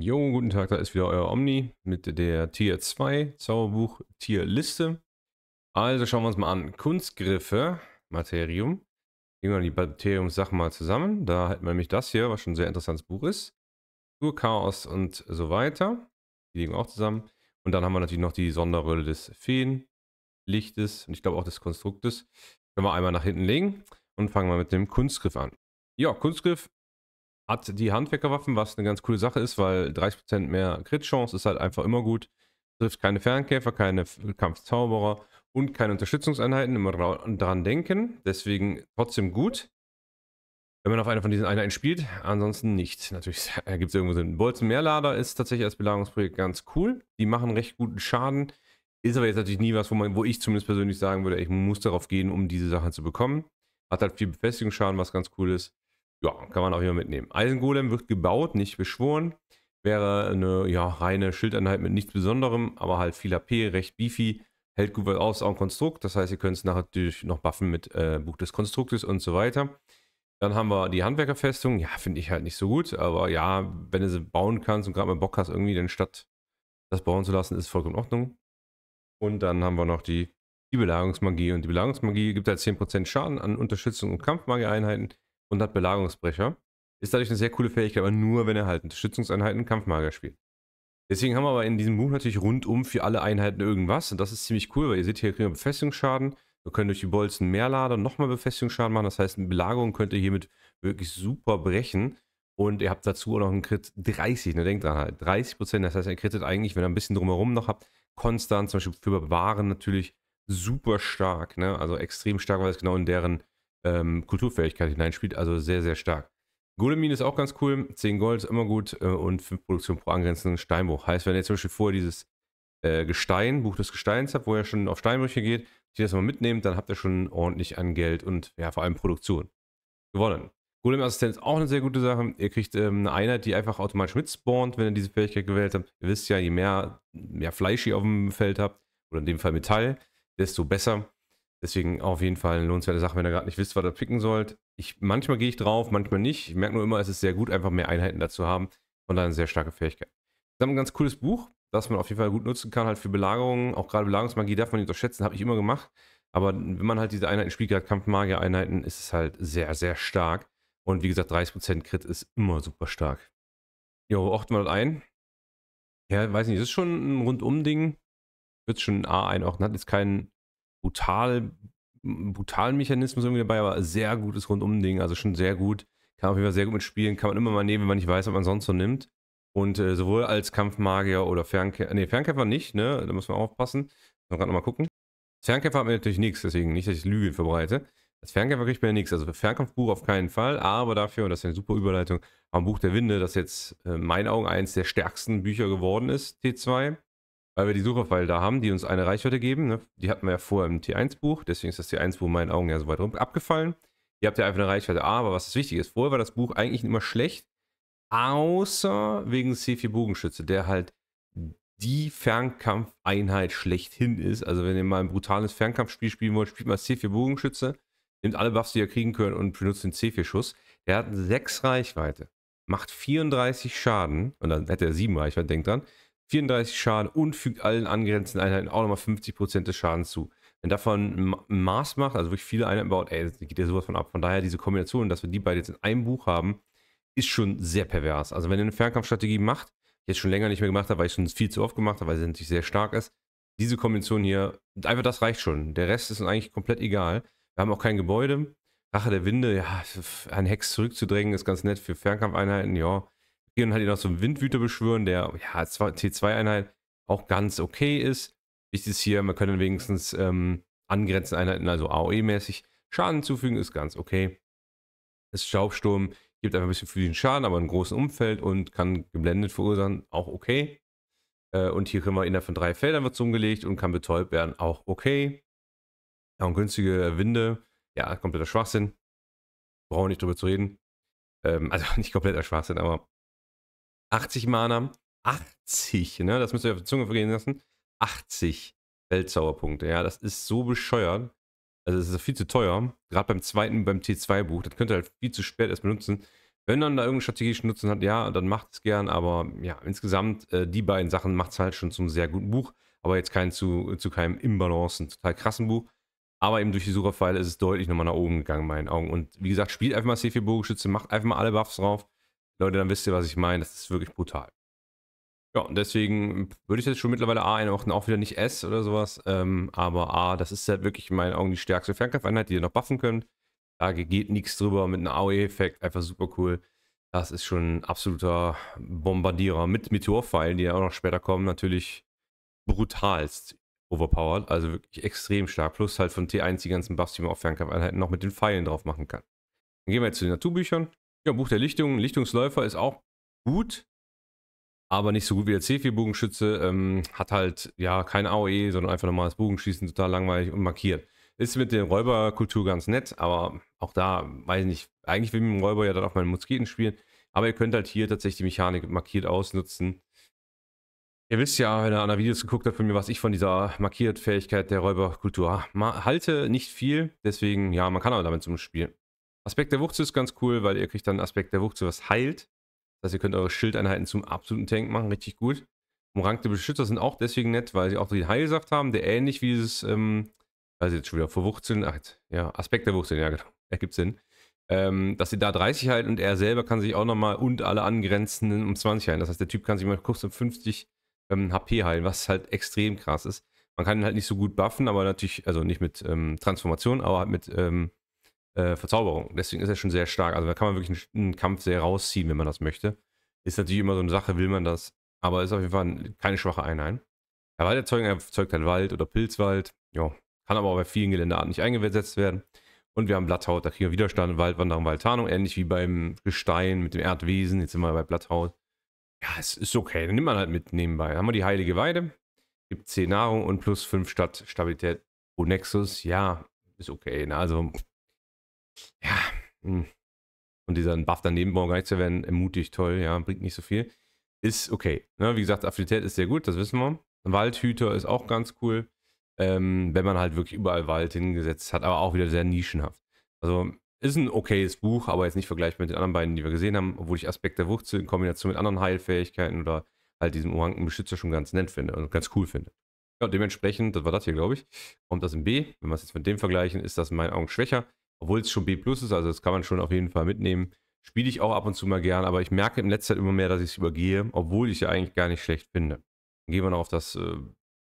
Jo, guten Tag, da ist wieder euer Omni mit der Tier 2 Zauberbuch Tierliste. Also schauen wir uns mal an. Kunstgriffe, Materium. Gehen wir die Materium-Sachen mal zusammen. Da hätten wir nämlich das hier, was schon ein sehr interessantes Buch ist. Ur Chaos und so weiter. Die liegen auch zusammen. Und dann haben wir natürlich noch die Sonderrolle des Feen, Lichtes und ich glaube auch des Konstruktes. Können wir einmal nach hinten legen und fangen wir mit dem Kunstgriff an. Ja, Kunstgriff hat die Handwerkerwaffen, was eine ganz coole Sache ist, weil 30% mehr Crit-Chance ist halt einfach immer gut. Trifft keine Fernkäfer, keine Kampfzauberer und keine Unterstützungseinheiten. Immer dran denken. Deswegen trotzdem gut. Wenn man auf einer von diesen Einheiten spielt, ansonsten nicht. Natürlich ergibt es irgendwo Sinn. Bolzen Mehrlader ist tatsächlich als Belagerungsprojekt ganz cool. Die machen recht guten Schaden. Ist aber jetzt natürlich nie was, wo, man, wo ich zumindest persönlich sagen würde, ich muss darauf gehen, um diese Sachen zu bekommen. Hat halt viel Befestigungsschaden, was ganz cool ist. Ja, kann man auch immer mitnehmen. Eisengolem wird gebaut, nicht beschworen. Wäre eine ja, reine Schildeinheit mit nichts Besonderem, aber halt viel AP, recht beefy. Hält gut aus, auch ein Konstrukt. Das heißt, ihr könnt es natürlich noch buffen mit äh, Buch des Konstruktes und so weiter. Dann haben wir die Handwerkerfestung. Ja, finde ich halt nicht so gut. Aber ja, wenn du sie bauen kannst und gerade mal Bock hast, irgendwie den Stadt das bauen zu lassen, ist vollkommen in Ordnung. Und dann haben wir noch die, die Belagerungsmagie. Und die Belagerungsmagie gibt halt 10% Schaden an Unterstützung und Kampfmagie-Einheiten und hat Belagerungsbrecher. Ist dadurch eine sehr coole Fähigkeit, aber nur, wenn er halt Unterstützungseinheiten Kampfmager spielt. Deswegen haben wir aber in diesem Buch natürlich rundum für alle Einheiten irgendwas. Und das ist ziemlich cool, weil ihr seht, hier kriegen wir Befestigungsschaden. Wir können durch die Bolzen mehr laden und nochmal Befestigungsschaden machen. Das heißt, eine Belagerung könnt ihr hiermit wirklich super brechen. Und ihr habt dazu auch noch einen Crit 30, ne, denkt dran halt, 30 Prozent. Das heißt, ihr kritet eigentlich, wenn ihr ein bisschen drumherum noch habt, konstant, zum Beispiel für Waren natürlich super stark, ne, also extrem stark, weil es genau in deren ähm, Kulturfähigkeit hineinspielt, also sehr, sehr stark. Golemin ist auch ganz cool, 10 Gold ist immer gut äh, und 5 Produktion pro angrenzenden Steinbruch. Heißt, wenn ihr zum Beispiel vorher dieses äh, Gestein, Buch des Gesteins habt, wo ihr schon auf Steinbrüche geht, die das mal mitnehmt, dann habt ihr schon ordentlich an Geld und ja, vor allem Produktion gewonnen. Golem-Assistenz auch eine sehr gute Sache. Ihr kriegt ähm, eine Einheit, die einfach automatisch mitspawnt, wenn ihr diese Fähigkeit gewählt habt. Ihr wisst ja, je mehr, mehr Fleisch ihr auf dem Feld habt, oder in dem Fall Metall, desto besser. Deswegen auf jeden Fall eine lohnenswerte Sache, wenn ihr gerade nicht wisst, was ihr picken sollt. Ich, manchmal gehe ich drauf, manchmal nicht. Ich merke nur immer, es ist sehr gut, einfach mehr Einheiten dazu haben. und dann eine sehr starke Fähigkeit. Wir haben ein ganz cooles Buch, das man auf jeden Fall gut nutzen kann, halt für Belagerungen. Auch gerade Belagerungsmagie darf man nicht unterschätzen, habe ich immer gemacht. Aber wenn man halt diese Einheiten spielt, gerade Kampfmagier-Einheiten, ist es halt sehr, sehr stark. Und wie gesagt, 30% Crit ist immer super stark. Jo, achten wir das ein. Ja, weiß nicht, es ist schon ein Rundum-Ding. Wird schon ein A einordnen. Hat jetzt keinen brutal, brutalen Mechanismus irgendwie dabei, aber sehr gutes Rundumding, also schon sehr gut. Kann man auf jeden Fall sehr gut mitspielen, kann man immer mal nehmen, wenn man nicht weiß, was man sonst so nimmt. Und äh, sowohl als Kampfmagier oder Fernkämpfer, ne, Fernkämpfer nicht, ne, da muss man aufpassen. Muss gerade nochmal gucken. Als Fernkämpfer hat man natürlich nichts, deswegen nicht, dass ich Lügen verbreite. Als Fernkämpfer kriegt man ja nichts, also Fernkampfbuch auf keinen Fall, aber dafür, und das ist eine super Überleitung, am Buch der Winde, das jetzt äh, in meinen Augen eins der stärksten Bücher geworden ist, T2 weil wir die Sucherpfeile da haben, die uns eine Reichweite geben. Ne? Die hatten wir ja vorher im T1-Buch, deswegen ist das T1-Buch in meinen Augen ja so weit rum abgefallen. Ihr habt ja einfach eine Reichweite A, aber was das wichtig ist, vorher war das Buch eigentlich immer schlecht, außer wegen C4 Bogenschütze, der halt die Fernkampfeinheit schlechthin ist. Also wenn ihr mal ein brutales Fernkampfspiel spielen wollt, spielt mal C4 Bogenschütze, nimmt alle Buffs, die ihr kriegen könnt und benutzt den C4-Schuss. Der hat 6 Reichweite, macht 34 Schaden und dann hätte er 7 Reichweite, denkt dran. 34 Schaden und fügt allen angrenzenden Einheiten auch nochmal 50% des Schadens zu. Wenn davon ein Maß macht, also wirklich viele Einheiten baut, ey, geht ja sowas von ab. Von daher diese Kombination, dass wir die beiden jetzt in einem Buch haben, ist schon sehr pervers. Also wenn ihr eine Fernkampfstrategie macht, jetzt schon länger nicht mehr gemacht habe, weil ich schon viel zu oft gemacht habe, weil sie natürlich sehr stark ist, diese Kombination hier, einfach das reicht schon. Der Rest ist uns eigentlich komplett egal. Wir haben auch kein Gebäude. Rache der Winde, ja, ein Hex zurückzudrängen ist ganz nett für Fernkampfeinheiten, ja und halt noch so einen Windwüter beschwören, der ja als T2-Einheit auch ganz okay ist. Wichtig ist hier, man könnte wenigstens ähm, angrenzende Einheiten, also AOE-mäßig, Schaden zufügen, ist ganz okay. Das Staubsturm gibt einfach ein bisschen physischen Schaden, aber im großen Umfeld und kann geblendet verursachen, auch okay. Äh, und hier können wir innerhalb von drei Feldern wird umgelegt und kann betäubt werden, auch okay. Ja, und günstige Winde, ja, kompletter Schwachsinn. Brauchen nicht drüber zu reden. Ähm, also nicht kompletter Schwachsinn, aber 80 Mana. 80, ne? Das müsst ihr auf die Zunge vergehen lassen. 80 Weltzauberpunkte. Ja, das ist so bescheuert. Also es ist viel zu teuer. Gerade beim zweiten, beim T2-Buch. Das könnt ihr halt viel zu spät erst benutzen. Wenn dann da irgendeinen strategischen Nutzen hat, ja, dann macht es gern. Aber ja, insgesamt, äh, die beiden Sachen macht es halt schon zum sehr guten Buch. Aber jetzt kein zu, zu keinem Imbalancen, total krassen Buch. Aber eben durch die Sucherpfeile ist es deutlich nochmal nach oben gegangen, in meinen Augen. Und wie gesagt, spielt einfach mal C4 Bogenschütze, macht einfach mal alle Buffs drauf. Leute, dann wisst ihr, was ich meine. Das ist wirklich brutal. Ja, und deswegen würde ich jetzt schon mittlerweile A einordnen, auch wieder nicht S oder sowas. Ähm, aber A, das ist halt wirklich in meinen Augen die stärkste Fernkampfeinheit, die ihr noch buffen könnt. Da geht nichts drüber mit einem AOE-Effekt, einfach super cool. Das ist schon ein absoluter Bombardierer mit Meteorpfeilen, die ja auch noch später kommen, natürlich brutalst overpowered, also wirklich extrem stark. Plus halt von T1 die ganzen Buffs, die man auf Fernkampfeinheiten noch mit den Pfeilen drauf machen kann. Dann gehen wir jetzt zu den Naturbüchern. Ja, Buch der Lichtung. Lichtungsläufer ist auch gut, aber nicht so gut wie der C4-Bogenschütze. Ähm, hat halt, ja, kein AOE, sondern einfach normales Bogenschießen, total langweilig und markiert. Ist mit der Räuberkultur ganz nett, aber auch da, weiß ich nicht, eigentlich will ich mit dem Räuber ja dann auf meinen Musketen spielen, aber ihr könnt halt hier tatsächlich die Mechanik markiert ausnutzen. Ihr wisst ja, wenn ihr an der Videos geguckt habt von mir, was ich von dieser markiert Fähigkeit der Räuberkultur halte, nicht viel. Deswegen, ja, man kann aber damit zum Spiel. Aspekt der Wuchtzu ist ganz cool, weil ihr kriegt dann Aspekt der Wuchtzu, was heilt. Das heißt, ihr könnt eure Schildeinheiten zum absoluten Tank machen, richtig gut. Umrankte Beschützer sind auch deswegen nett, weil sie auch den Heilsaft haben, der ähnlich wie dieses, ähm, also jetzt schon wieder vor Wuchzeln, ach, ja, Aspekt der Wuchzeln, ja genau, ergibt Sinn. Ähm, dass sie da 30 halten und er selber kann sich auch nochmal und alle angrenzenden um 20 heilen. Das heißt, der Typ kann sich mal kurz um 50 ähm, HP heilen, was halt extrem krass ist. Man kann ihn halt nicht so gut buffen, aber natürlich, also nicht mit ähm, Transformation, aber halt mit ähm, äh, Verzauberung. Deswegen ist er schon sehr stark. Also da kann man wirklich einen, einen, Kampf sehr rausziehen, wenn man das möchte. Ist natürlich immer so eine Sache, will man das. Aber ist auf jeden Fall keine schwache Einheit. Der Walderzeugung erzeugt halt Wald oder Pilzwald. Ja, kann aber auch bei vielen Geländearten nicht eingesetzt werden. Und wir haben Blatthaut, da kriegen wir Widerstand, Waldwanderung, Waldtarnung, ähnlich wie beim Gestein mit dem Erdwesen. Jetzt sind wir bei Blatthaut. Ja, es ist okay, dann nimmt man halt mit nebenbei. Dann haben wir die Heilige Weide, gibt 10 Nahrung und plus 5 statt Stabilität pro Nexus. Ja, ist okay. Also ja, hm. und diesen Buff daneben brauchen gar nichts zu werden, ermutigt, toll, ja, bringt nicht so viel. Ist okay. Ne? Wie gesagt, Affinität ist sehr gut, das wissen wir. Waldhüter ist auch ganz cool, ähm, wenn man halt wirklich überall Wald hingesetzt hat, aber auch wieder sehr nischenhaft. Also ist ein okayes Buch, aber jetzt nicht vergleichbar mit den anderen beiden, die wir gesehen haben, obwohl ich Aspekt der Wurzel in Kombination mit anderen Heilfähigkeiten oder halt diesem Orankenbeschützer schon ganz nett finde und ganz cool finde. Ja, dementsprechend, das war das hier, glaube ich, kommt das in B. Wenn wir es jetzt mit dem vergleichen, ist das in meinen Augen schwächer obwohl es schon B Plus ist, also das kann man schon auf jeden Fall mitnehmen. Spiele ich auch ab und zu mal gern, aber ich merke in letzter Zeit immer mehr, dass ich es übergehe, obwohl ich es ja eigentlich gar nicht schlecht finde. Dann gehen wir noch auf das, äh,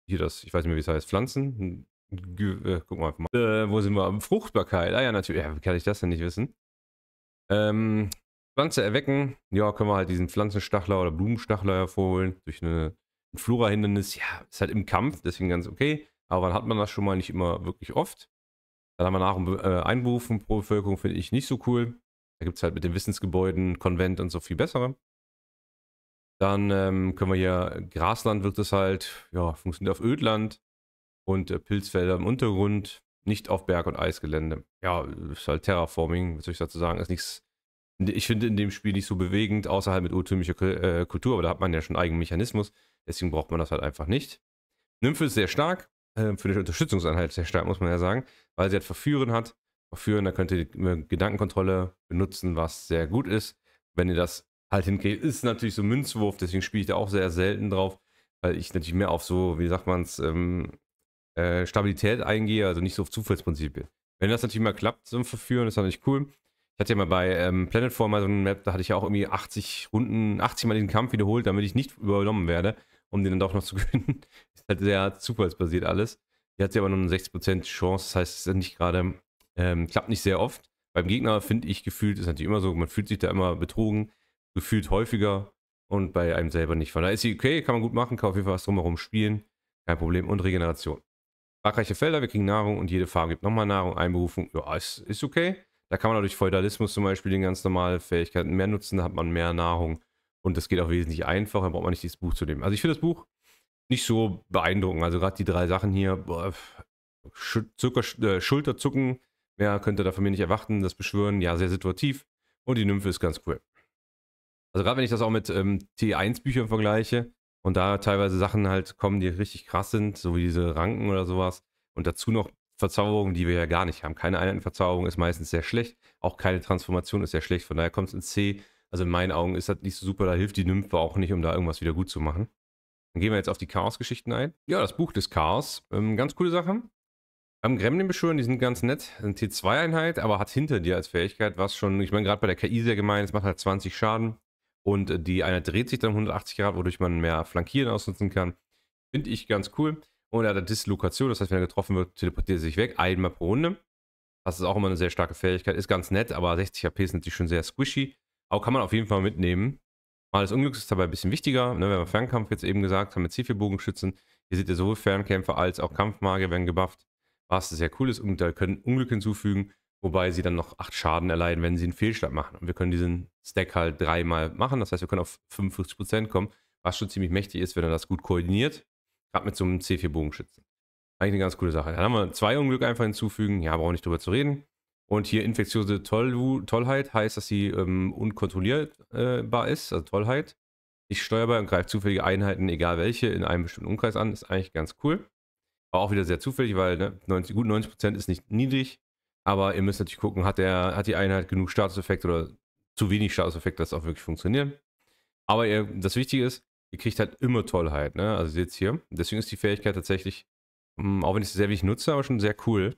hier das, ich weiß nicht mehr, wie es heißt, Pflanzen. G äh, gucken wir einfach mal. Äh, wo sind wir? Fruchtbarkeit. Ah ja, natürlich. Ja, wie kann ich das denn nicht wissen? Ähm, Pflanze erwecken. Ja, können wir halt diesen Pflanzenstachler oder Blumenstachler hervorholen. Durch eine, ein Flora-Hindernis. Ja, ist halt im Kampf, deswegen ganz okay. Aber wann hat man das schon mal nicht immer wirklich oft? Dann haben wir nach und äh, Einberufen pro Bevölkerung, finde ich nicht so cool. Da gibt es halt mit den Wissensgebäuden, Konvent und so viel bessere. Dann ähm, können wir hier, Grasland wird es halt, ja, funktioniert auf Ödland und äh, Pilzfelder im Untergrund, nicht auf Berg- und Eisgelände. Ja, ist halt Terraforming, was soll ich dazu sagen, ist nichts, ich finde in dem Spiel nicht so bewegend, außer halt mit urtümlicher äh, Kultur, aber da hat man ja schon einen eigenen Mechanismus, deswegen braucht man das halt einfach nicht. Nymphe ist sehr stark, äh, für den Unterstützungseinheit sehr stark, muss man ja sagen, weil sie halt Verführen hat. Verführen, da könnt ihr die äh, Gedankenkontrolle benutzen, was sehr gut ist. Wenn ihr das halt hinkriegt, ist natürlich so ein Münzwurf, deswegen spiele ich da auch sehr selten drauf, weil ich natürlich mehr auf so, wie sagt man es, ähm, äh, Stabilität eingehe, also nicht so auf Zufallsprinzipien. Wenn das natürlich mal klappt, so ein Verführen, ist natürlich cool. Ich hatte ja mal bei ähm, Planetform mal so eine Map, da hatte ich ja auch irgendwie 80 Runden, 80 Mal den Kampf wiederholt, damit ich nicht übernommen werde um den dann doch noch zu gewinnen. Ist halt sehr zufallsbasiert alles. Hier hat sie aber nur eine 60% Chance, das heißt, es ist nicht gerade, ähm, klappt nicht sehr oft. Beim Gegner finde ich gefühlt, ist natürlich immer so, man fühlt sich da immer betrogen, gefühlt häufiger und bei einem selber nicht. Von da ist sie okay, kann man gut machen, kann auf jeden Fall was drumherum spielen, kein Problem und Regeneration. Wachreiche Felder, wir kriegen Nahrung und jede Farbe gibt nochmal Nahrung, Einberufung, ja, ist, ist okay. Da kann man durch Feudalismus zum Beispiel den ganz normalen Fähigkeiten mehr nutzen, da hat man mehr Nahrung und das geht auch wesentlich einfacher, braucht man nicht dieses Buch zu nehmen. Also ich finde das Buch nicht so beeindruckend. Also gerade die drei Sachen hier, boah, Zucker, äh, Schulterzucken, mehr könnt ihr da von mir nicht erwarten. Das Beschwören, ja, sehr situativ. Und die Nymphe ist ganz cool. Also gerade wenn ich das auch mit ähm, T1-Büchern vergleiche und da teilweise Sachen halt kommen, die richtig krass sind, so wie diese Ranken oder sowas. Und dazu noch Verzauberungen, die wir ja gar nicht haben. Keine Einheitenverzauberung ist meistens sehr schlecht. Auch keine Transformation ist sehr schlecht. Von daher kommt es in C also in meinen Augen ist das nicht so super, da hilft die Nymphe auch nicht, um da irgendwas wieder gut zu machen. Dann gehen wir jetzt auf die Chaos-Geschichten ein. Ja, das Buch des Chaos. Ähm, ganz coole Sache. haben ähm, Gremlin beschwören, die sind ganz nett. Eine T2-Einheit, aber hat hinter dir als Fähigkeit was schon, ich meine, gerade bei der KI sehr gemein, es macht halt 20 Schaden. Und äh, die Einheit dreht sich dann 180 Grad, wodurch man mehr Flankieren ausnutzen kann. Finde ich ganz cool. Und er hat eine Dislokation, das heißt, wenn er getroffen wird, teleportiert er sich weg, einmal pro Runde. Das ist auch immer eine sehr starke Fähigkeit, ist ganz nett, aber 60 HP sind natürlich schon sehr squishy. Aber kann man auf jeden Fall mitnehmen. Mal das Unglück ist dabei ein bisschen wichtiger. Ne? Wenn wir Fernkampf jetzt eben gesagt haben, mit C4-Bogenschützen. Hier seht ihr sowohl Fernkämpfer als auch Kampfmagier werden gebufft. Was sehr cool ist und da können Unglück hinzufügen. Wobei sie dann noch 8 Schaden erleiden, wenn sie einen Fehlschlag machen. Und wir können diesen Stack halt dreimal machen. Das heißt, wir können auf 55% kommen, was schon ziemlich mächtig ist, wenn er das gut koordiniert. Gerade mit so einem C4-Bogenschützen. Eigentlich eine ganz coole Sache. Dann haben wir zwei Unglück einfach hinzufügen. Ja, brauchen nicht drüber zu reden. Und hier infektiöse Toll Tollheit heißt, dass sie ähm, unkontrollierbar ist, also Tollheit. Nicht steuerbar und greift zufällige Einheiten, egal welche, in einem bestimmten Umkreis an. Ist eigentlich ganz cool. Aber auch wieder sehr zufällig, weil ne, 90, gut 90% ist nicht niedrig. Aber ihr müsst natürlich gucken, hat, der, hat die Einheit genug Statuseffekt oder zu wenig Statuseffekt, dass es auch wirklich funktioniert. Aber ihr, das Wichtige ist, ihr kriegt halt immer Tollheit. Ne? Also jetzt hier. Deswegen ist die Fähigkeit tatsächlich, hm, auch wenn ich es sehr wenig nutze, aber schon sehr cool,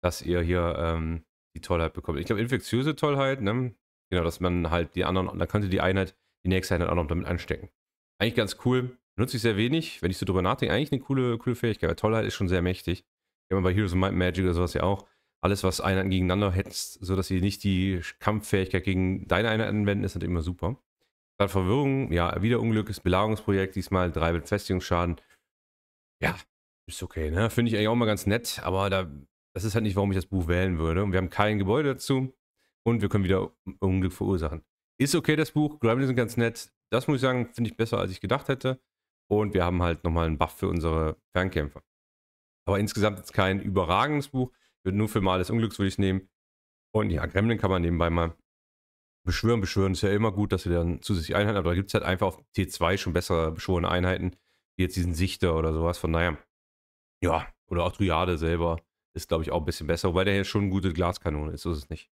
dass ihr hier ähm, die Tollheit bekommt. Ich glaube, infektiöse Tollheit, ne? Genau, dass man halt die anderen, da könnte die Einheit die nächste Einheit auch noch damit anstecken. Eigentlich ganz cool. Nutze ich sehr wenig, wenn ich so drüber nachdenke. Eigentlich eine coole, coole Fähigkeit. Weil Tollheit ist schon sehr mächtig. Wenn man bei Heroes of Might Magic oder sowas ja auch. Alles, was Einheiten gegeneinander hetzt, sodass sie nicht die Kampffähigkeit gegen deine Einheit anwenden, ist halt immer super. Dann Verwirrung, ja, wieder Unglück ist Belagerungsprojekt, diesmal drei Befestigungsschaden. Ja, ist okay, ne? Finde ich eigentlich auch mal ganz nett, aber da das ist halt nicht, warum ich das Buch wählen würde. Und wir haben kein Gebäude dazu und wir können wieder Unglück verursachen. Ist okay, das Buch. Gravity sind ganz nett. Das muss ich sagen, finde ich besser, als ich gedacht hätte. Und wir haben halt nochmal einen Buff für unsere Fernkämpfer. Aber insgesamt ist kein überragendes Buch. Wird nur für Mal des Unglücks würde ich nehmen. Und ja, Gremlin kann man nebenbei mal beschwören. Beschwören ist ja immer gut, dass wir dann zusätzliche Einheiten haben. Aber da gibt es halt einfach auf T2 schon bessere beschworene Einheiten, wie jetzt diesen Sichter oder sowas. Von daher, ja, oder auch Triade selber. Ist, glaube ich, auch ein bisschen besser, wobei der hier schon eine gute Glaskanone ist, ist es nicht.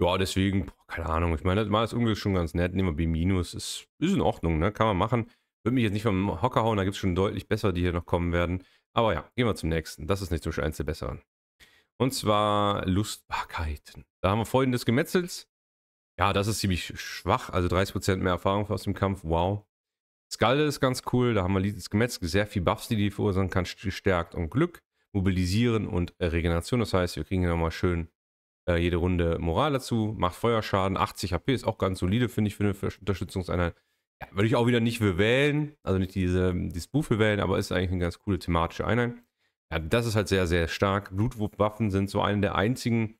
Ja, deswegen, boah, keine Ahnung. Ich meine, das war das Unglück schon ganz nett. Nehmen wir B-, ist, ist in Ordnung, ne? Kann man machen. Würde mich jetzt nicht vom Hocker hauen, da gibt es schon deutlich bessere, die hier noch kommen werden. Aber ja, gehen wir zum nächsten. Das ist nicht so eins der besseren. Und zwar Lustbarkeiten. Da haben wir vorhin des Gemetzels. Ja, das ist ziemlich schwach. Also 30% mehr Erfahrung aus dem Kampf. Wow. Skalde ist ganz cool. Da haben wir das Gemetzel. Sehr viel Buffs, die die verursachen kann. Stärkt und Glück. Mobilisieren und äh, Regeneration. Das heißt, wir kriegen hier nochmal schön äh, jede Runde Moral dazu, macht Feuerschaden, 80 HP ist auch ganz solide, finde ich, für eine Unterstützungseinheit. Ja, würde ich auch wieder nicht für wählen, also nicht diese, dieses Buch für wählen, aber ist eigentlich eine ganz coole thematische Einheit. Ja, das ist halt sehr, sehr stark. Blutwurfwaffen sind so eine der einzigen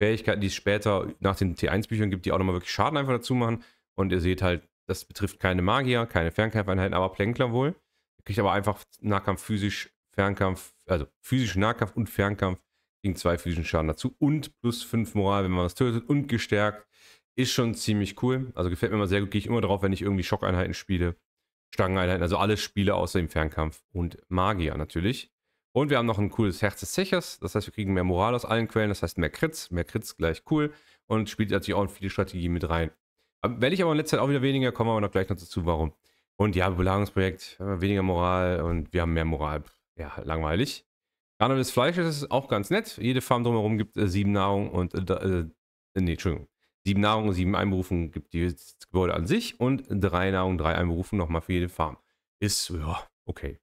Fähigkeiten, die es später nach den T1-Büchern gibt, die auch nochmal wirklich Schaden einfach dazu machen. Und ihr seht halt, das betrifft keine Magier, keine Fernkämpfeinheiten, aber Plänkler wohl. Ihr kriegt aber einfach Nahkampf physisch Fernkampf, also physischen Nahkampf und Fernkampf gegen zwei physischen Schaden dazu und plus 5 Moral, wenn man was tötet und gestärkt. Ist schon ziemlich cool. Also gefällt mir immer sehr gut. Gehe ich immer drauf, wenn ich irgendwie Schockeinheiten spiele. Stangeneinheiten, also alles Spiele außer dem Fernkampf und Magier natürlich. Und wir haben noch ein cooles Herz des Zechers. Das heißt, wir kriegen mehr Moral aus allen Quellen. Das heißt, mehr Crits. Mehr Crits gleich cool. Und spielt natürlich auch viele Strategien mit rein. Ähm, werde ich aber in letzter Zeit auch wieder weniger, kommen wir aber noch gleich noch dazu, warum. Und ja, Belagungsprojekt, weniger Moral und wir haben mehr Moral ja, langweilig. Gerade des Fleisches ist auch ganz nett. Jede Farm drumherum gibt äh, sieben Nahrung und äh, äh nee, Entschuldigung. Sieben Nahrung, sieben Einberufen gibt das Gebäude an sich und drei Nahrung, drei Einberufen nochmal für jede Farm. Ist, ja, okay.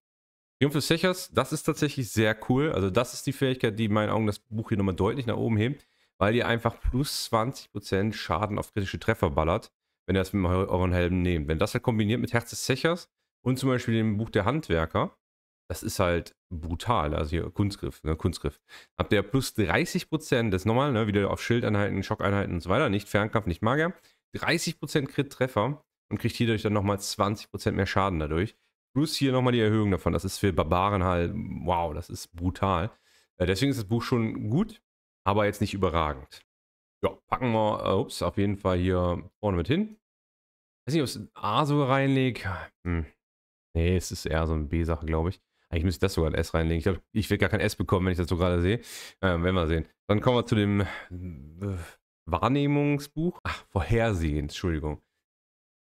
Triumph des Zechers, das ist tatsächlich sehr cool. Also, das ist die Fähigkeit, die in meinen Augen das Buch hier nochmal deutlich nach oben hebt, weil ihr einfach plus 20% Schaden auf kritische Treffer ballert, wenn ihr das mit euren Helden nehmt. Wenn das halt kombiniert mit Herz des Zechers und zum Beispiel dem Buch der Handwerker, das ist halt brutal. Also hier Kunstgriff, ne, Kunstgriff. Habt ihr plus 30 Prozent, das ist ne, wieder auf Schildeinheiten, Schockeinheiten und so weiter, nicht Fernkampf, nicht Magier. 30 Crit-Treffer und kriegt hierdurch dann nochmal 20 mehr Schaden dadurch. Plus hier nochmal die Erhöhung davon. Das ist für Barbaren halt, wow, das ist brutal. Äh, deswegen ist das Buch schon gut, aber jetzt nicht überragend. Ja, packen wir, uh, ups, auf jeden Fall hier vorne mit hin. weiß nicht, ob es ein A sogar reinlegt. Hm. Nee, es ist eher so ein B-Sache, glaube ich. Eigentlich müsste ich das sogar ein S reinlegen. Ich glaube, ich will gar kein S bekommen, wenn ich das so gerade sehe. Ähm, werden wir sehen. Dann kommen wir zu dem äh, Wahrnehmungsbuch. Ach, vorhersehend, Entschuldigung.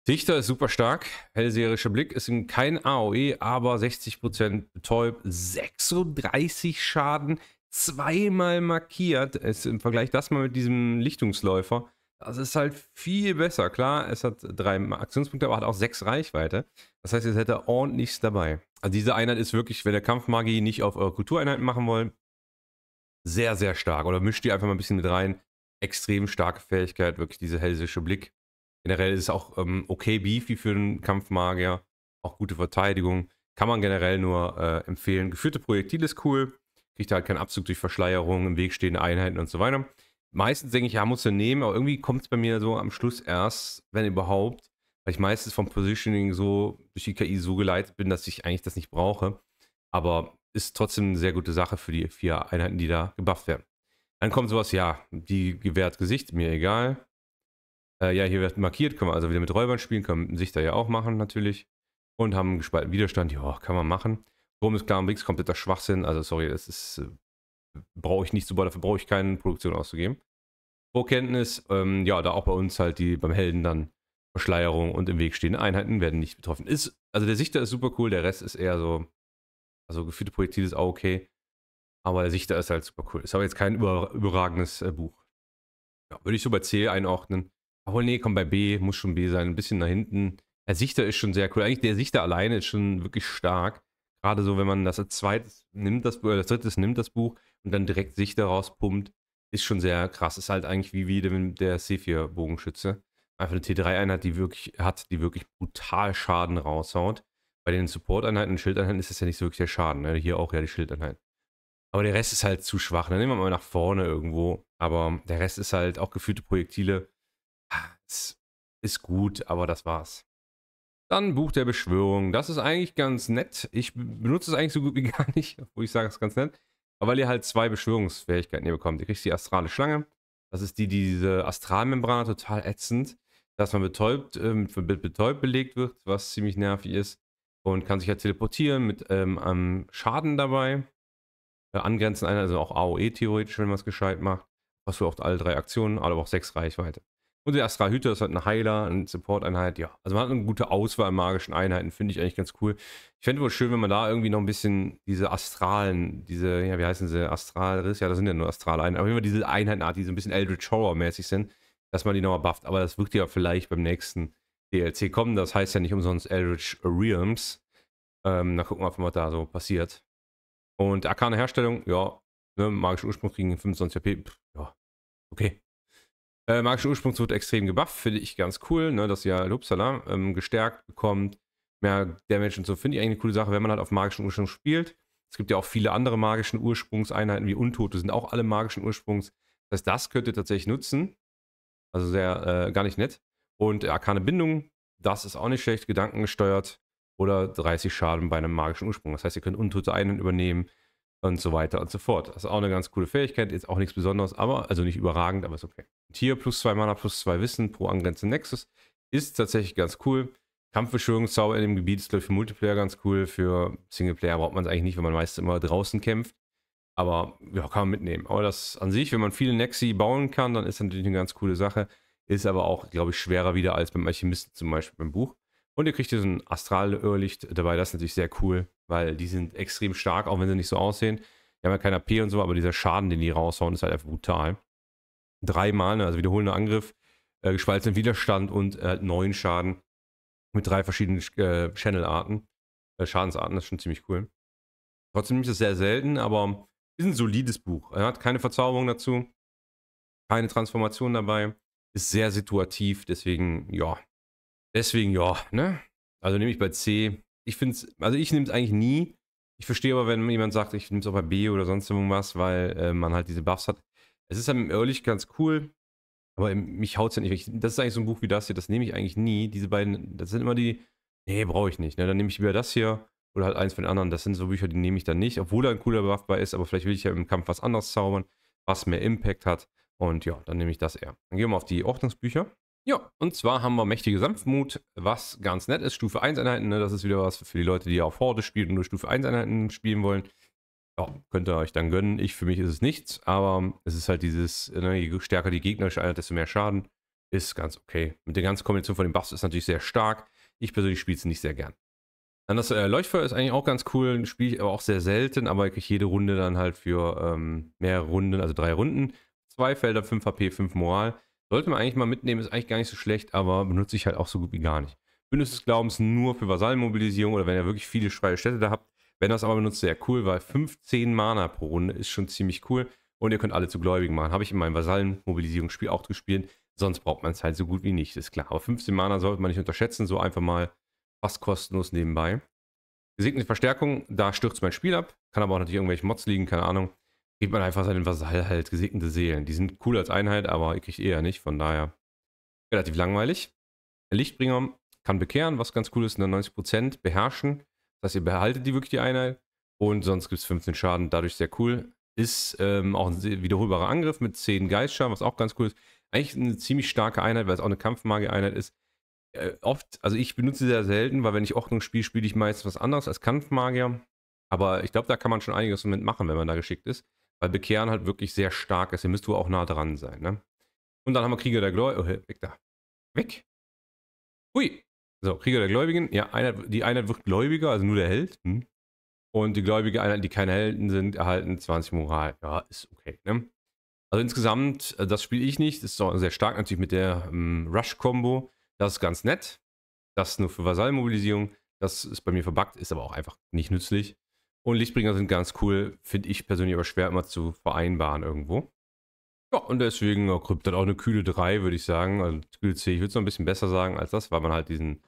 Dichter ist super stark. Hellseherischer Blick ist kein AOE, aber 60% betäubt, 36 Schaden, zweimal markiert. Ist Im Vergleich das mal mit diesem Lichtungsläufer also es ist halt viel besser. Klar, es hat drei Aktionspunkte, aber hat auch sechs Reichweite. Das heißt, jetzt hätte ordentlich dabei. Also diese Einheit ist wirklich, wenn ihr Kampfmagie nicht auf eure Kultureinheiten machen wollt, sehr, sehr stark. Oder mischt die einfach mal ein bisschen mit rein. Extrem starke Fähigkeit, wirklich diese hellsische Blick. Generell ist es auch ähm, okay beefy für einen Kampfmagier. Auch gute Verteidigung. Kann man generell nur äh, empfehlen. Geführte Projektile ist cool. Kriegt halt keinen Abzug durch Verschleierung, im Weg stehende Einheiten und so weiter meistens denke ich, ja, muss du nehmen, aber irgendwie kommt es bei mir so am Schluss erst, wenn überhaupt, weil ich meistens vom Positioning so durch die KI so geleitet bin, dass ich eigentlich das nicht brauche. Aber ist trotzdem eine sehr gute Sache für die vier Einheiten, die da gebufft werden. Dann kommt sowas, ja, die gewährt Gesicht, mir egal. Äh, ja, hier wird markiert, können wir also wieder mit Räubern spielen, können Sichter ja auch machen natürlich. Und haben gespalten Widerstand, ja, kann man machen. Rom ist klar, Brix kompletter Schwachsinn, also sorry, das ist äh, brauche ich nicht zu bauen, dafür brauche ich keine Produktion auszugeben. Vorkenntnis, ähm, ja, da auch bei uns halt die beim Helden dann Verschleierung und im Weg stehende Einheiten werden nicht betroffen. Ist, also der Sichter ist super cool, der Rest ist eher so, also geführte Projektil ist auch okay, aber der Sichter ist halt super cool. Ist aber jetzt kein über, überragendes äh, Buch. Ja, würde ich so bei C einordnen. Obwohl, nee, komm, bei B muss schon B sein, ein bisschen nach hinten. Der Sichter ist schon sehr cool. Eigentlich der Sichter alleine ist schon wirklich stark. Gerade so, wenn man das zweite nimmt, das, das äh, drittes nimmt, das Buch, und dann direkt Sicht daraus pumpt, ist schon sehr krass. Ist halt eigentlich wie, wie der C4-Bogenschütze. Einfach eine T3-Einheit, die wirklich hat, die wirklich brutal Schaden raushaut. Bei den Support-Einheiten und Schildeinheiten ist das ja nicht so wirklich der Schaden. Ne? Hier auch ja die Schildeinheiten. Aber der Rest ist halt zu schwach. Dann ne? nehmen wir mal nach vorne irgendwo. Aber der Rest ist halt auch gefühlte Projektile. Ah, es ist gut, aber das war's. Dann Buch der Beschwörung. Das ist eigentlich ganz nett. Ich benutze es eigentlich so gut wie gar nicht, obwohl ich sage, es ist ganz nett. Aber weil ihr halt zwei Beschwörungsfähigkeiten hier bekommt. Ihr kriegt die astrale Schlange. Das ist die, die diese Astralmembran total ätzend, dass man betäubt, äh, mit betäubt belegt wird, was ziemlich nervig ist. Und kann sich halt teleportieren mit ähm, Schaden dabei. Äh, angrenzen einer, also auch AOE theoretisch, wenn man es gescheit macht. Hast du auch alle drei Aktionen, aber auch sechs Reichweite. Und der Astrahüter ist halt ein Heiler, eine Support-Einheit, ja. Also man hat eine gute Auswahl an magischen Einheiten, finde ich eigentlich ganz cool. Ich fände wohl schön, wenn man da irgendwie noch ein bisschen diese astralen, diese, ja, wie heißen sie, Astralriss, ja, das sind ja nur Astraleinheiten, aber immer diese Einheitenart, die so ein bisschen Eldritch Horror-mäßig sind, dass man die nochmal bufft. Aber das wird ja vielleicht beim nächsten DLC kommen. Das heißt ja nicht umsonst Eldritch Realms. Ähm, dann gucken wir einfach mal, was da so passiert. Und arkane Herstellung, ja, ne, magischen Ursprung kriegen 25 HP, ja, okay. Äh, magischer Ursprung wird extrem gebufft, finde ich ganz cool, ne, dass ja Lupsala ähm, gestärkt bekommt, mehr Damage und so, finde ich eigentlich eine coole Sache, wenn man halt auf magischen Ursprung spielt. Es gibt ja auch viele andere magischen Ursprungseinheiten wie Untote, sind auch alle magischen Ursprungs. Das heißt, das könnt ihr tatsächlich nutzen. Also sehr, äh, gar nicht nett. Und äh, arkane Bindung, das ist auch nicht schlecht, gedankengesteuert. Oder 30 Schaden bei einem magischen Ursprung. Das heißt, ihr könnt Untote einen übernehmen, und so weiter und so fort. Das ist auch eine ganz coole Fähigkeit, jetzt auch nichts Besonderes, aber, also nicht überragend, aber ist okay. Und hier plus zwei Mana, plus zwei Wissen pro angrenzenden Nexus ist tatsächlich ganz cool. Kampfbeschwörungszauber in dem Gebiet ist, glaube ich, für Multiplayer ganz cool. Für Singleplayer braucht man es eigentlich nicht, wenn man meist immer draußen kämpft. Aber ja, kann man mitnehmen. Aber das an sich, wenn man viele Nexi bauen kann, dann ist das natürlich eine ganz coole Sache. Ist aber auch, glaube ich, schwerer wieder als beim Alchemisten zum Beispiel beim Buch. Und ihr kriegt hier so ein Astralöhrlicht dabei, das ist natürlich sehr cool. Weil die sind extrem stark, auch wenn sie nicht so aussehen. Die haben ja keine AP und so, aber dieser Schaden, den die raushauen, ist halt einfach brutal. Dreimal, ne, also wiederholender Angriff, äh, gespaltenen Widerstand und äh, neuen Schaden mit drei verschiedenen äh, Channel-Arten. Äh, Schadensarten, das ist schon ziemlich cool. Trotzdem ist es sehr selten, aber ist ein solides Buch. Er hat keine Verzauberung dazu, keine Transformation dabei, ist sehr situativ, deswegen, ja. Deswegen, ja, ne? Also nehme ich bei C ich finde es, also ich nehme es eigentlich nie. Ich verstehe aber, wenn jemand sagt, ich nehme es auch bei B oder sonst irgendwas, weil äh, man halt diese Buffs hat. Es ist dann im Early ganz cool, aber mich haut es ja nicht. Ich, das ist eigentlich so ein Buch wie das hier, das nehme ich eigentlich nie. Diese beiden, das sind immer die, nee, brauche ich nicht. Ne? Dann nehme ich wieder das hier oder halt eins von den anderen. Das sind so Bücher, die nehme ich dann nicht, obwohl da ein cooler Buff bei ist, aber vielleicht will ich ja im Kampf was anderes zaubern, was mehr Impact hat. Und ja, dann nehme ich das eher. Dann gehen wir mal auf die Ordnungsbücher. Ja, und zwar haben wir mächtige Sanftmut, was ganz nett ist. Stufe 1 Einheiten, ne? das ist wieder was für die Leute, die auf Horde spielen und nur Stufe 1 Einheiten spielen wollen. Ja, könnt ihr euch dann gönnen. Ich, für mich ist es nichts, aber es ist halt dieses, ne, je stärker die gegnerische Einheit, desto mehr Schaden. Ist ganz okay. Mit der ganzen Kombination von den Buffs ist natürlich sehr stark. Ich persönlich spiele es nicht sehr gern. Dann das äh, Leuchtfeuer ist eigentlich auch ganz cool, spiele ich aber auch sehr selten, aber ich kriege jede Runde dann halt für ähm, mehrere Runden, also drei Runden. Zwei Felder, 5 HP, 5 Moral. Sollte man eigentlich mal mitnehmen, ist eigentlich gar nicht so schlecht, aber benutze ich halt auch so gut wie gar nicht. Bündnis des Glaubens nur für Vasallenmobilisierung oder wenn ihr wirklich viele freie Städte da habt. Wenn ihr das aber benutzt, sehr cool, weil 15 Mana pro Runde ist schon ziemlich cool und ihr könnt alle zu Gläubigen machen. Habe ich in meinem Vasallenmobilisierungsspiel auch gespielt. Sonst braucht man es halt so gut wie nicht, ist klar. Aber 15 Mana sollte man nicht unterschätzen, so einfach mal fast kostenlos nebenbei. Gesegnete Verstärkung, da stürzt mein Spiel ab. Kann aber auch natürlich irgendwelche Mods liegen, keine Ahnung kriegt man einfach seinen Vasall halt gesegnete Seelen. Die sind cool als Einheit, aber ihr kriegt eher nicht, von daher relativ langweilig. Der Lichtbringer kann bekehren, was ganz cool ist, nur ne? 90% beherrschen. Das heißt, ihr behaltet die wirklich die Einheit und sonst gibt es 15 Schaden, dadurch sehr cool. Ist ähm, auch ein wiederholbarer Angriff mit 10 Geistschaden, was auch ganz cool ist. Eigentlich eine ziemlich starke Einheit, weil es auch eine Kampfmagie-Einheit ist. Äh, oft, also ich benutze sie sehr selten, weil wenn ich Ordnung spiele, spiele ich meistens was anderes als Kampfmagier. Aber ich glaube, da kann man schon einiges damit machen, wenn man da geschickt ist weil Bekehren halt wirklich sehr stark ist. Hier müsst du auch nah dran sein. Ne? Und dann haben wir Krieger der Gläubigen. Oh, weg da. Weg. Hui. So, Krieger der Gläubigen. Ja, Einheit, die Einheit wird gläubiger, also nur der Held. Hm. Und die gläubige Einheit, die keine Helden sind, erhalten 20 Moral. Ja, ist okay. Ne? Also insgesamt, äh, das spiele ich nicht. Das ist auch sehr stark natürlich mit der ähm, Rush-Kombo. Das ist ganz nett. Das nur für Vasallmobilisierung. Das ist bei mir verbuggt, ist aber auch einfach nicht nützlich. Und Lichtbringer sind ganz cool, finde ich persönlich aber schwer immer zu vereinbaren irgendwo. Ja, und deswegen ja, dann auch eine kühle 3, würde ich sagen. Also kühle C, ich würde es noch ein bisschen besser sagen als das, weil man halt diesen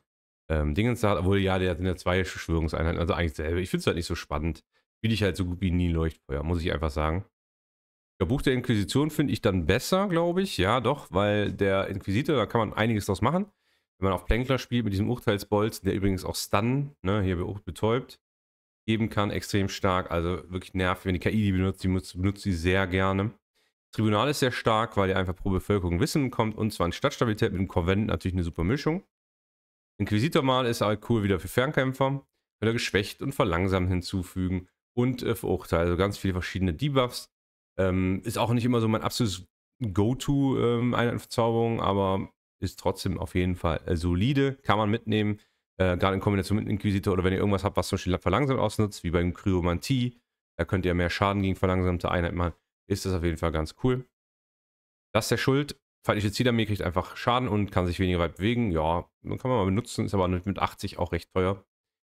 ähm, Dingens da hat. Obwohl, ja, der sind ja zwei Schwörungseinheiten, also eigentlich selber. Ich finde es halt nicht so spannend. Spiele ich halt so gut wie nie Leuchtfeuer, muss ich einfach sagen. Der Buch der Inquisition finde ich dann besser, glaube ich. Ja, doch, weil der Inquisitor, da kann man einiges draus machen. Wenn man auf Plänkler spielt mit diesem Urteilsbolzen, der übrigens auch Stun, ne, hier betäubt, geben kann, extrem stark. Also wirklich nervig, wenn die KI die benutzt, die benutzt, benutzt sie sehr gerne. Das Tribunal ist sehr stark, weil ihr einfach pro Bevölkerung Wissen bekommt und zwar in Stadtstabilität mit dem Konvent natürlich eine super Mischung. Inquisitor mal ist halt cool wieder für Fernkämpfer. er geschwächt und verlangsamt hinzufügen und äh, verurteilt. Also ganz viele verschiedene Debuffs. Ähm, ist auch nicht immer so mein absolutes Go-To-Einheit ähm, aber ist trotzdem auf jeden Fall äh, solide. Kann man mitnehmen. Äh, Gerade in Kombination mit Inquisitor oder wenn ihr irgendwas habt, was zum Beispiel verlangsamt ausnutzt, wie beim Kryomantie, da könnt ihr mehr Schaden gegen verlangsamte Einheiten machen, ist das auf jeden Fall ganz cool. Das ist der Schuld. Feindliche Zielarmee kriegt einfach Schaden und kann sich weniger weit bewegen. Ja, dann kann man mal benutzen, ist aber mit 80 auch recht teuer.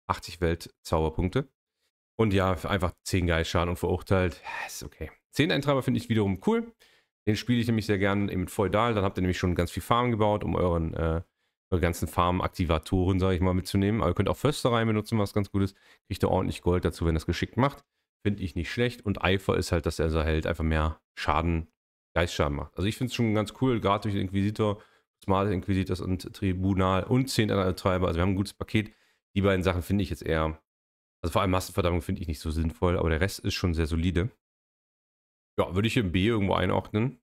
80 Weltzauberpunkte. Und ja, einfach 10 Geistschaden und verurteilt. Ja, ist okay. 10 Eintreiber finde ich wiederum cool. Den spiele ich nämlich sehr gerne mit Feudal. Dann habt ihr nämlich schon ganz viel Farm gebaut, um euren äh, ganzen Farm-Aktivatoren, sage ich mal, mitzunehmen. Aber ihr könnt auch Förstereien benutzen, was ganz gut ist. Kriegt ihr ordentlich Gold dazu, wenn ihr das geschickt macht. Finde ich nicht schlecht. Und Eifer ist halt, dass er so hält, einfach mehr Schaden, Geistschaden macht. Also ich finde es schon ganz cool, gerade durch den Inquisitor, Smart Inquisitors und Tribunal und 10 andere Treiber. Also wir haben ein gutes Paket. Die beiden Sachen finde ich jetzt eher, also vor allem Massenverdammbung finde ich nicht so sinnvoll, aber der Rest ist schon sehr solide. Ja, würde ich im B irgendwo einordnen.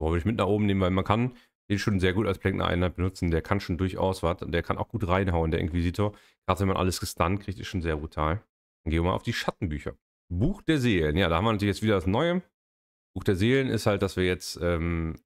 Boah, würde ich mit nach oben nehmen, weil man kann, den schon sehr gut als Plankner Einheit benutzen. Der kann schon durchaus was. Der kann auch gut reinhauen, der Inquisitor. Gerade wenn man alles gestunt kriegt, ist schon sehr brutal. Dann gehen wir mal auf die Schattenbücher. Buch der Seelen. Ja, da haben wir natürlich jetzt wieder das Neue. Buch der Seelen ist halt, dass wir jetzt ähm,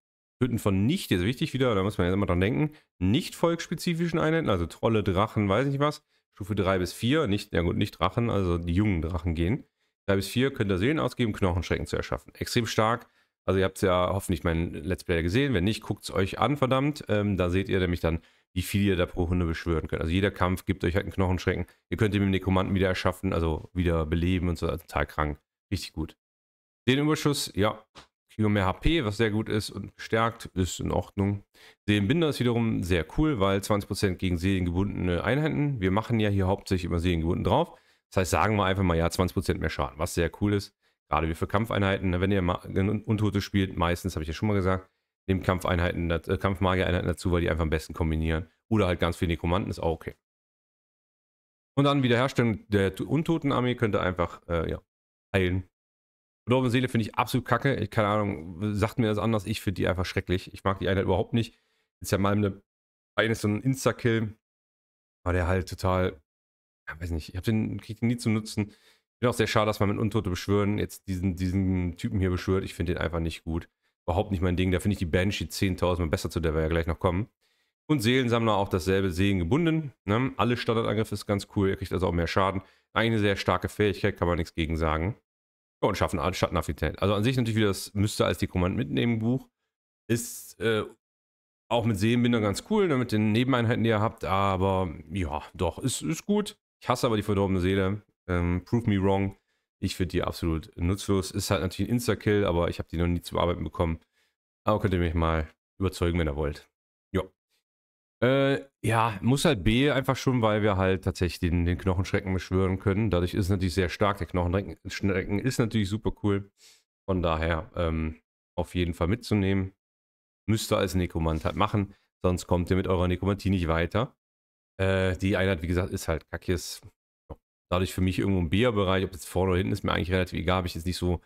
Töten von nicht, ist wichtig wieder, da muss man jetzt immer dran denken, nicht volksspezifischen Einheiten, also Trolle, Drachen, weiß nicht was. Stufe 3 bis 4, nicht, ja gut, nicht Drachen, also die jungen Drachen gehen. 3 bis 4 könnt ihr Seelen ausgeben, Knochenschrecken zu erschaffen. Extrem stark, also ihr habt es ja hoffentlich mein Let's Play gesehen. Wenn nicht, guckt es euch an, verdammt. Ähm, da seht ihr nämlich dann, wie viel ihr da pro Hunde beschwören könnt. Also jeder Kampf gibt euch halt einen Knochenschrecken. Ihr könnt ihn mit dem Nekromanten wieder erschaffen, also wieder beleben und so. Also total krank. Richtig gut. Den Überschuss, ja, Kilo mehr HP, was sehr gut ist und gestärkt, ist in Ordnung. Seelenbinder ist wiederum sehr cool, weil 20% gegen seelengebundene Einheiten. Wir machen ja hier hauptsächlich immer seelengebunden drauf. Das heißt, sagen wir einfach mal, ja, 20% mehr Schaden, was sehr cool ist. Gerade wie für Kampfeinheiten, ne, wenn ihr Untote spielt, meistens, habe ich ja schon mal gesagt, nehmt Kampfeinheiten, äh, Kampfmagiereinheiten dazu, weil die einfach am besten kombinieren. Oder halt ganz viele Nekromanten ist auch okay. Und dann Wiederherstellung der Untotenarmee könnt ihr einfach äh, ja, heilen. Verdorbene Seele finde ich absolut kacke. Ich, keine Ahnung, sagt mir das anders. Ich finde die einfach schrecklich. Ich mag die Einheit überhaupt nicht. Ist ja mal eine, eines so ein Insta-Kill. War der halt total, Ich weiß nicht, ich habe den, den nie zu nutzen. Finde auch sehr schade, dass man mit Untote beschwören jetzt diesen, diesen Typen hier beschwört. Ich finde den einfach nicht gut. Überhaupt nicht mein Ding. Da finde ich die Banshee 10.000 mal besser, zu der wir ja gleich noch kommen. Und Seelensammler auch dasselbe, Seelen gebunden. Ne? Alle Standardangriffe ist ganz cool. Ihr kriegt also auch mehr Schaden. Eine sehr starke Fähigkeit, kann man nichts gegen sagen. Ja, und schaffen Schattenaffinität. Also an sich natürlich wieder das müsste als die Dekommand mitnehmen Buch. Ist äh, auch mit Seelenbinder ganz cool, ne? mit den Nebeneinheiten, die ihr habt. Aber ja, doch, ist, ist gut. Ich hasse aber die verdorbene Seele. Ähm, prove me wrong. Ich finde die absolut nutzlos. Ist halt natürlich ein Insta-Kill, aber ich habe die noch nie zum Arbeiten bekommen. Aber könnt ihr mich mal überzeugen, wenn ihr wollt. Ja. Äh, ja, muss halt B einfach schon, weil wir halt tatsächlich den, den Knochenschrecken beschwören können. Dadurch ist es natürlich sehr stark. Der Knochenschrecken ist natürlich super cool. Von daher ähm, auf jeden Fall mitzunehmen. Müsst ihr als Nekromant halt machen. Sonst kommt ihr mit eurer Nekromantie nicht weiter. Äh, die Einheit, wie gesagt, ist halt Kakis dadurch für mich irgendwo im Beerbereich, ob jetzt vorne oder hinten ist mir eigentlich relativ egal, habe ich jetzt nicht so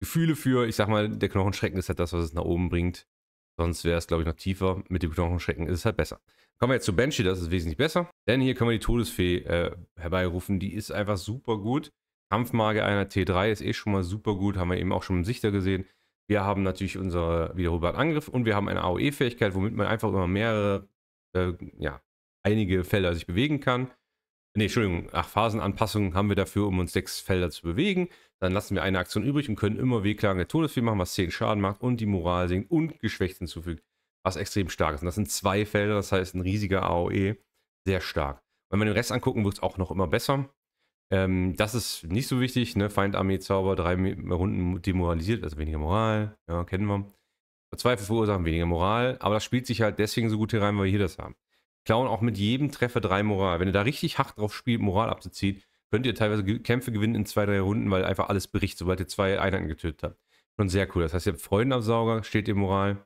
Gefühle für. Ich sag mal, der Knochenschrecken ist halt das, was es nach oben bringt. Sonst wäre es, glaube ich, noch tiefer. Mit dem Knochenschrecken ist es halt besser. Kommen wir jetzt zu Banshee, das ist wesentlich besser. Denn hier können wir die Todesfee äh, herbeirufen. Die ist einfach super gut. Kampfmage einer T3 ist eh schon mal super gut. Haben wir eben auch schon im Sichter gesehen. Wir haben natürlich unsere wiederholbaren Angriff und wir haben eine AOE-Fähigkeit, womit man einfach immer mehrere, äh, ja, einige Felder sich bewegen kann nee, Entschuldigung, ach, Phasenanpassungen haben wir dafür, um uns sechs Felder zu bewegen. Dann lassen wir eine Aktion übrig und können immer wehklagende Todesfee machen, was 10 Schaden macht und die Moral sinkt und Geschwächt hinzufügt, was extrem stark ist. Und das sind zwei Felder, das heißt ein riesiger AOE, sehr stark. Wenn wir den Rest angucken, wird es auch noch immer besser. Ähm, das ist nicht so wichtig, ne? Feindarmee-Zauber, drei Runden demoralisiert, also weniger Moral, ja, kennen wir. Verzweifel verursachen weniger Moral, aber das spielt sich halt deswegen so gut hier rein, weil wir hier das haben klauen auch mit jedem Treffer drei Moral. Wenn ihr da richtig hart drauf spielt, Moral abzuziehen, könnt ihr teilweise Kämpfe gewinnen in zwei, drei Runden, weil einfach alles bricht, sobald ihr zwei Einheiten getötet habt. Schon sehr cool. Das heißt, ihr habt Freudenabsauger, steht ihr Moral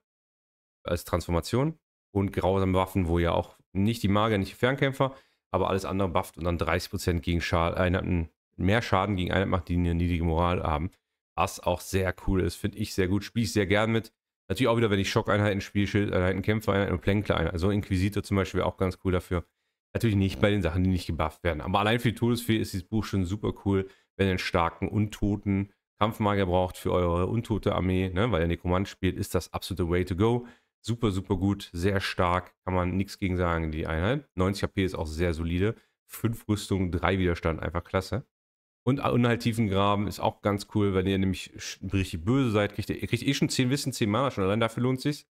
als Transformation und grausame Waffen, wo ihr auch nicht die Magier, nicht die Fernkämpfer, aber alles andere bufft und dann 30% gegen Schad Einheiten, mehr Schaden gegen Einheiten macht, die eine niedrige Moral haben. Was auch sehr cool ist, finde ich sehr gut, spiele ich sehr gern mit. Natürlich auch wieder, wenn ich Schockeinheiten spiele, Schildeinheiten, Kämpfeinheiten und Plänkler-Einheiten. Also Inquisitor zum Beispiel auch ganz cool dafür. Natürlich nicht bei den Sachen, die nicht gebufft werden. Aber allein für die Todesfee ist dieses Buch schon super cool, wenn ihr einen starken Untoten Kampfmagier braucht für eure untote Armee, ne, weil ihr Nekromant spielt, ist das absolute Way to go. Super, super gut, sehr stark, kann man nichts gegen sagen, die Einheit. 90 HP ist auch sehr solide. 5 Rüstung, 3 Widerstand, einfach klasse. Und äh, halt graben ist auch ganz cool, wenn ihr nämlich richtig böse seid, kriegt ihr, ihr kriegt eh schon 10 Wissen, 10 Mana schon, allein dafür lohnt sich.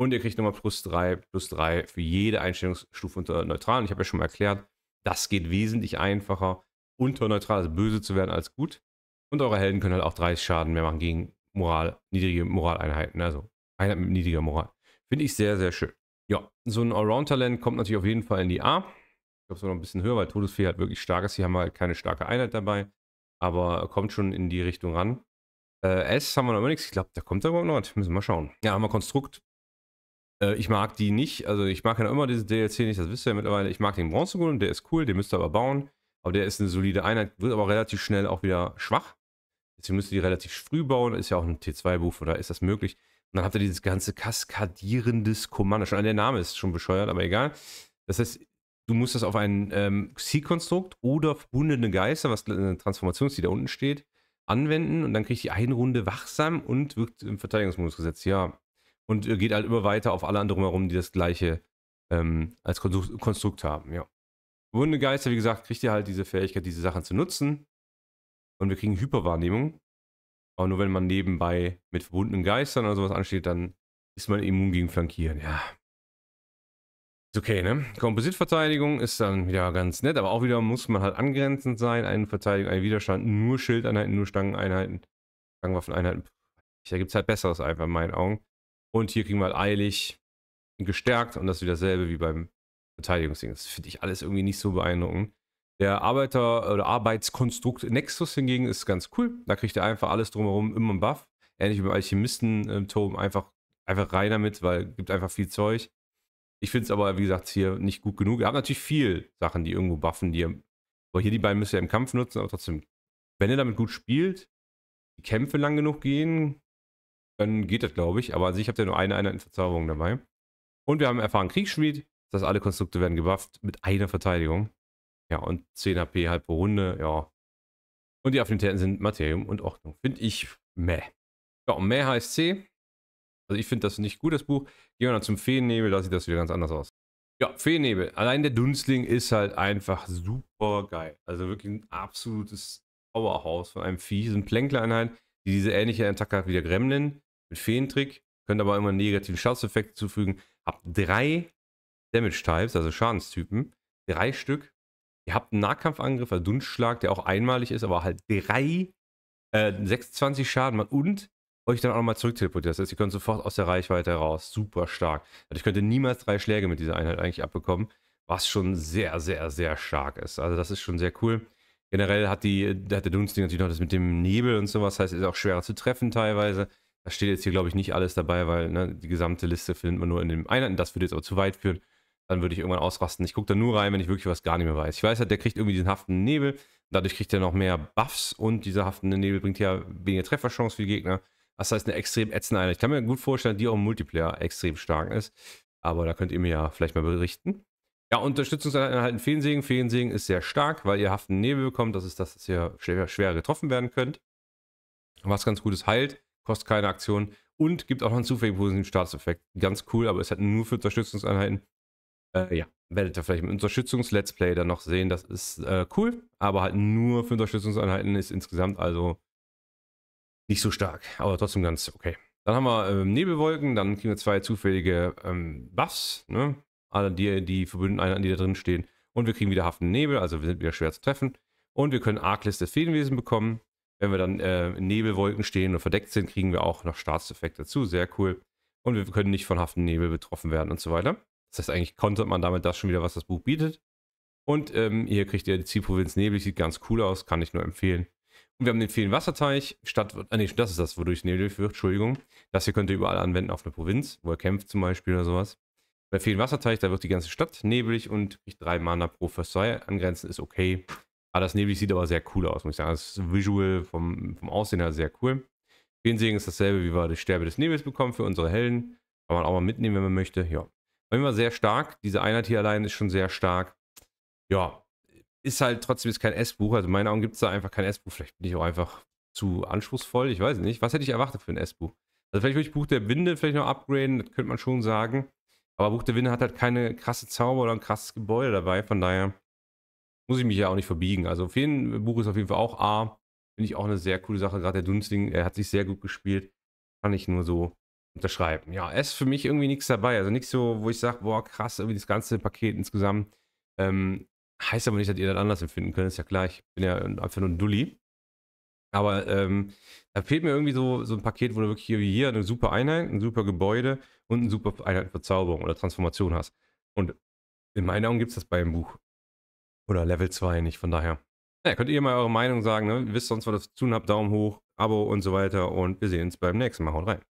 Und ihr kriegt nochmal plus 3, plus 3 für jede Einstellungsstufe unter neutral. Und ich habe ja schon mal erklärt, das geht wesentlich einfacher, unter neutral, also böse zu werden, als gut. Und eure Helden können halt auch 30 Schaden mehr machen gegen Moral, niedrige Moraleinheiten, also Einheiten mit niedriger Moral. Finde ich sehr, sehr schön. Ja, so ein Allround-Talent kommt natürlich auf jeden Fall in die A glaube, es war noch ein bisschen höher, weil Todesfee halt wirklich stark ist. Hier haben wir halt keine starke Einheit dabei, aber kommt schon in die Richtung ran. Äh, S haben wir noch nichts. Ich glaube, da kommt er überhaupt noch was. Müssen wir mal schauen. Ja, haben wir Konstrukt. Äh, ich mag die nicht. Also, ich mag ja immer diese DLC nicht. Das wisst ihr ja mittlerweile. Ich mag den Bronzegolem. Der ist cool. Den müsst ihr aber bauen. Aber der ist eine solide Einheit. Wird aber relativ schnell auch wieder schwach. Deswegen müsst ihr die relativ früh bauen. Ist ja auch ein T2-Buch. oder ist das möglich. Und dann habt ihr dieses ganze kaskadierendes Kommando. Schon der Name ist schon bescheuert, aber egal. Das heißt, du musst das auf ein ähm, Seed-Konstrukt oder verbundene Geister, was eine äh, Transformation ist, die da unten steht, anwenden und dann kriegt die eine Runde wachsam und wirkt im Verteidigungsmodus gesetzt. Ja. Und äh, geht halt immer weiter auf alle anderen herum, die das gleiche ähm, als Konstrukt haben. Ja. Verbundene Geister, wie gesagt, kriegt ihr halt diese Fähigkeit, diese Sachen zu nutzen. Und wir kriegen Hyperwahrnehmung. Aber nur wenn man nebenbei mit verbundenen Geistern oder sowas ansteht, dann ist man immun gegen Flankieren. Ja, okay, ne? Kompositverteidigung ist dann wieder ganz nett, aber auch wieder muss man halt angrenzend sein. Eine Verteidigung, ein Widerstand, nur Schildeinheiten, nur Stangeneinheiten, Stangenwaffeneinheiten. Da gibt es halt Besseres einfach in meinen Augen. Und hier kriegen wir halt eilig gestärkt und das ist wieder dasselbe wie beim Verteidigungsding. Das finde ich alles irgendwie nicht so beeindruckend. Der Arbeiter- oder Arbeitskonstrukt Nexus hingegen ist ganz cool. Da kriegt er einfach alles drumherum immer einen Buff. Ähnlich wie beim Alchemisten-Turm, ähm, einfach, einfach rein damit, weil es gibt einfach viel Zeug. Ich finde es aber, wie gesagt, hier nicht gut genug. Ihr habt natürlich viel Sachen, die irgendwo buffen, die ihr, aber hier die beiden müsst ihr im Kampf nutzen, aber trotzdem, wenn ihr damit gut spielt, die Kämpfe lang genug gehen, dann geht das, glaube ich. Aber an sich habt ihr nur eine Einheit in Verzauberung dabei. Und wir haben erfahren Kriegsschmied, dass alle Konstrukte werden gebufft mit einer Verteidigung. Ja, und 10 HP halb pro Runde, ja. Und die Affinitäten sind Materium und Ordnung. Finde ich meh. Ja, und meh heißt C. Also ich finde das nicht gut, das Buch. Gehen wir dann zum Feennebel, da sieht das wieder ganz anders aus. Ja, Feennebel. Allein der Dunstling ist halt einfach super geil. Also wirklich ein absolutes Powerhouse von einem fiesen Plänklereinheit, die diese ähnliche Attacke hat wie der Gremlin mit Feentrick. Könnt aber immer einen negativen Schadenseffekt zufügen. Habt drei Damage-Types, also Schadenstypen. Drei Stück. Ihr habt einen Nahkampfangriff, also Dunstschlag, der auch einmalig ist, aber halt drei, äh, 26 Schaden macht und euch dann auch nochmal zurück teleportiert. Das heißt, ihr könnt sofort aus der Reichweite heraus. Super stark. Also ich könnte niemals drei Schläge mit dieser Einheit eigentlich abbekommen, was schon sehr, sehr, sehr stark ist. Also das ist schon sehr cool. Generell hat, die, hat der Dunsting natürlich noch das mit dem Nebel und sowas, Das heißt, ist auch schwerer zu treffen teilweise. Da steht jetzt hier, glaube ich, nicht alles dabei, weil ne, die gesamte Liste findet man nur in den Einheiten. Das würde jetzt aber zu weit führen. Dann würde ich irgendwann ausrasten. Ich gucke da nur rein, wenn ich wirklich was gar nicht mehr weiß. Ich weiß halt, der kriegt irgendwie diesen haftenden Nebel. Dadurch kriegt er noch mehr Buffs und dieser haftende Nebel bringt ja weniger Trefferchance für die Gegner. Was heißt eine extrem ätzende Einheit? Ich kann mir gut vorstellen, die auch im Multiplayer extrem stark ist. Aber da könnt ihr mir ja vielleicht mal berichten. Ja, Unterstützungseinheiten erhalten Feensegen. Feensegen ist sehr stark, weil ihr haften Nebel bekommt. Das ist dass ihr schwer, schwer getroffen werden könnt. Was ganz Gutes heilt, kostet keine Aktion und gibt auch noch einen zufälligen positiven Staatseffekt. Ganz cool, aber es hat nur für Unterstützungseinheiten. Äh, ja, werdet ihr vielleicht im Unterstützungs-Let's Play dann noch sehen. Das ist äh, cool, aber halt nur für Unterstützungseinheiten ist insgesamt also nicht so stark, aber trotzdem ganz okay. Dann haben wir ähm, Nebelwolken, dann kriegen wir zwei zufällige ähm, Buffs, ne? Alle die, die verbündeten Einheiten, die da drin stehen. Und wir kriegen wieder haften Nebel, also wir sind wieder schwer zu treffen. Und wir können Arklist des Feenwesen bekommen. Wenn wir dann äh, in Nebelwolken stehen und verdeckt sind, kriegen wir auch noch Staatseffekt dazu. Sehr cool. Und wir können nicht von haften Nebel betroffen werden und so weiter. Das heißt, eigentlich kontert man damit das schon wieder, was das Buch bietet. Und ähm, hier kriegt ihr die Zielprovinz Nebel, sieht ganz cool aus, kann ich nur empfehlen. Und wir haben den vielen Wasserteich. Stadt wird, ah, äh, nee, das ist das, wodurch Nebel wird, Entschuldigung. Das hier könnt ihr überall anwenden, auf eine Provinz, wo er kämpft zum Beispiel oder sowas. Bei vielen Wasserteich, da wird die ganze Stadt nebelig und ich drei Mana pro First Fire. Angrenzen ist okay. Aber das Nebel sieht aber sehr cool aus, muss ich sagen. Das Visual vom, vom Aussehen her sehr cool. Feensägen ist dasselbe, wie wir das Sterbe des Nebels bekommen für unsere Helden. Kann man auch mal mitnehmen, wenn man möchte. Ja. War immer sehr stark. Diese Einheit hier allein ist schon sehr stark. Ja, ist halt trotzdem jetzt kein S-Buch. Also in meinen Augen gibt es da einfach kein S-Buch. Vielleicht bin ich auch einfach zu anspruchsvoll. Ich weiß nicht. Was hätte ich erwartet für ein S-Buch? Also vielleicht würde ich Buch der Winde vielleicht noch upgraden. Das könnte man schon sagen. Aber Buch der Winde hat halt keine krasse Zauber oder ein krasses Gebäude dabei. Von daher muss ich mich ja auch nicht verbiegen. Also auf jeden Buch ist auf jeden Fall auch A. Finde ich auch eine sehr coole Sache. Gerade der Dunstling, er hat sich sehr gut gespielt. Kann ich nur so unterschreiben. Ja, S für mich irgendwie nichts dabei. Also nichts so, wo ich sage, boah, krass, irgendwie das ganze Paket insgesamt. Ähm, Heißt aber nicht, dass ihr das anders empfinden könnt, ist ja klar, ich bin ja einfach nur ein Dulli. Aber ähm, da fehlt mir irgendwie so, so ein Paket, wo du wirklich hier hier eine super Einheit, ein super Gebäude und eine super Einheit für Zauberung oder Transformation hast. Und in meinen Augen gibt es das bei dem Buch. Oder Level 2 nicht, von daher. Ja, könnt ihr mal eure Meinung sagen, ne? Ihr wisst sonst, was ihr zu tun habt, Daumen hoch, Abo und so weiter. Und wir sehen uns beim nächsten Mal. Haut rein.